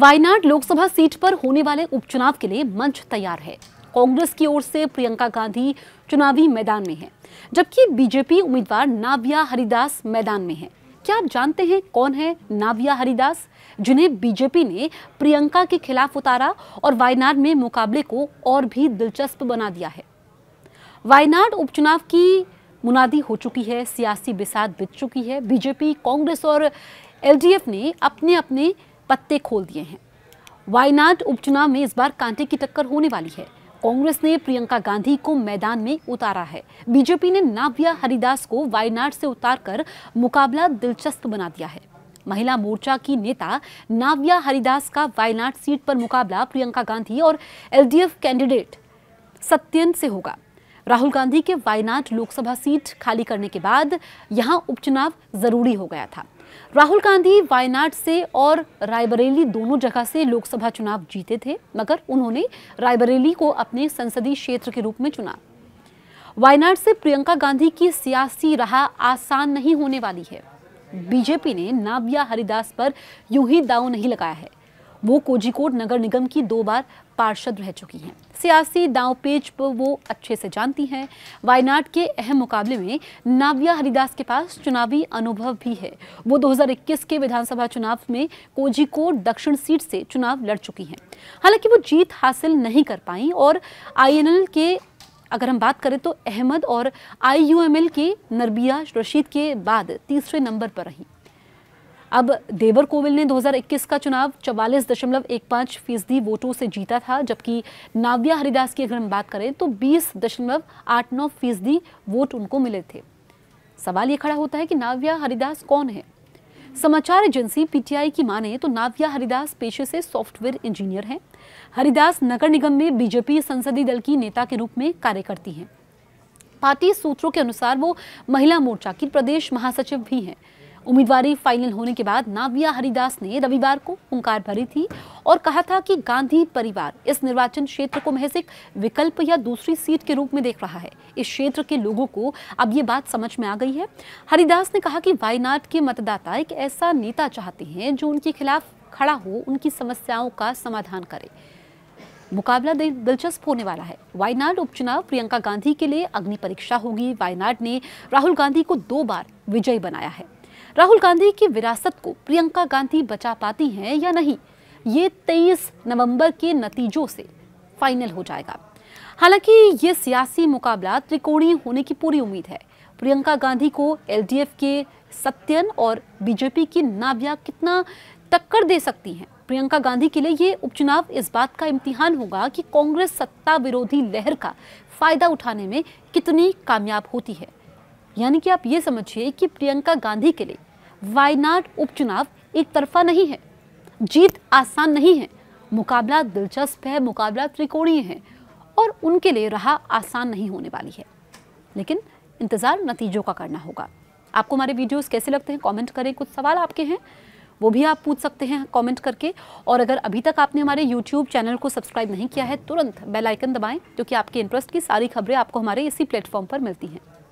Wayanad Lok Sabha seat पर होने वाले उपचुनाव के लिए मंच तैयार है कांग्रेस की ओर से प्रियंका गांधी चुनावी मैदान में है जबकि बीजेपी उम्मीदवार नाविया हरिदास मैदान में हैं। क्या आप जानते हैं कौन है नाविया हरिदास जिन्हें बीजेपी ने प्रियंका के खिलाफ उतारा और वायनाड में मुकाबले को और भी दिलचस्प बना दिया है वायनाड उपचुनाव की मुनादी हो चुकी है सियासी बिसात बीत चुकी है बीजेपी कांग्रेस और एलडीएफ ने अपने अपने पत्ते खोल दिए हैं वायनाड उपचुनाव में इस बार कांटे की टक्कर होने वाली है कांग्रेस ने प्रियंका गांधी को मैदान में उतारा है बीजेपी ने नाव्या हरिदास को वायनाड से उतारकर मुकाबला दिलचस्प बना दिया है महिला मोर्चा की नेता नाव्या हरिदास का वायनाड सीट पर मुकाबला प्रियंका गांधी और एलडीएफ कैंडिडेट सत्यन से होगा राहुल गांधी के वायनाड लोकसभा सीट खाली करने के बाद यहां उपचुनाव जरूरी हो गया था राहुल गांधी वायनाड से और रायबरेली दोनों जगह से लोकसभा चुनाव जीते थे मगर उन्होंने रायबरेली को अपने संसदीय क्षेत्र के रूप में चुना वायनाड से प्रियंका गांधी की सियासी राह आसान नहीं होने वाली है बीजेपी ने नाविया हरिदास पर यूं ही दाव नहीं लगाया है वो कोझिकोड नगर निगम की दो बार पार्षद रह चुकी हैं सियासी दाव पेज पर वो अच्छे से जानती हैं वायनाड के अहम मुकाबले में नाविया हरिदास के पास चुनावी अनुभव भी है वो 2021 के विधानसभा चुनाव में कोझिकोड दक्षिण सीट से चुनाव लड़ चुकी हैं हालांकि वो जीत हासिल नहीं कर पाई और आई के अगर हम बात करें तो अहमद और आई के नरबिया रशीद के बाद तीसरे नंबर पर रहीं अब देवर कोविल ने 2021 का चुनाव चवालीस दशमलव एक पाँच फीसदी वोटों से जीता था जबकि नाव्या हरिदास की अगर हम बात करें तो बीस दशमलव आठ नौ फीसदी वोट उनको मिले थे सवाल ये खड़ा होता है कि नाव्या हरिदास कौन है समाचार एजेंसी पीटीआई की माने तो नाव्या हरिदास पेशे से सॉफ्टवेयर इंजीनियर हैं हरिदास नगर निगम में बीजेपी संसदीय दल की नेता के रूप में कार्य करती हैं पार्टी सूत्रों के अनुसार वो महिला मोर्चा की प्रदेश महासचिव भी हैं उम्मीदवारी फाइनल होने के बाद नाविया हरिदास ने रविवार को हुंकार भरी थी और कहा था कि गांधी परिवार इस निर्वाचन क्षेत्र को महज एक विकल्प या दूसरी सीट के रूप में देख रहा है इस क्षेत्र के लोगों को अब ये बात समझ में आ गई है हरिदास ने कहा कि वायनाड के मतदाता एक ऐसा नेता चाहते हैं जो उनके खिलाफ खड़ा हो उनकी समस्याओं का समाधान करे मुकाबला दिलचस्प होने वाला है वायनाड उपचुनाव प्रियंका गांधी के लिए अग्नि परीक्षा होगी वायनाड ने राहुल गांधी को दो बार विजयी बनाया है राहुल गांधी की विरासत को प्रियंका गांधी बचा पाती हैं या नहीं ये 23 नवंबर के नतीजों से फाइनल हो जाएगा हालांकि ये सियासी मुकाबला त्रिकोणीय होने की पूरी उम्मीद है प्रियंका गांधी को एलडीएफ के सत्यन और बीजेपी की नाव्या कितना टक्कर दे सकती हैं प्रियंका गांधी के लिए ये उपचुनाव इस बात का इम्तिहान होगा कि कांग्रेस सत्ता विरोधी लहर का फायदा उठाने में कितनी कामयाब होती है यानी कि आप ये समझिए कि प्रियंका गांधी के लिए वायनाड उपचुनाव एक तरफा नहीं है जीत आसान नहीं है मुकाबला दिलचस्प है मुकाबला त्रिकोणीय है और उनके लिए राह आसान नहीं होने वाली है लेकिन इंतज़ार नतीजों का करना होगा आपको हमारे वीडियोस कैसे लगते हैं कमेंट करें कुछ सवाल आपके हैं वो भी आप पूछ सकते हैं कमेंट करके और अगर अभी तक आपने हमारे YouTube चैनल को सब्सक्राइब नहीं किया है तुरंत बेल आइकन दबाएं क्योंकि आपके इंटरेस्ट की सारी खबरें आपको हमारे इसी प्लेटफॉर्म पर मिलती हैं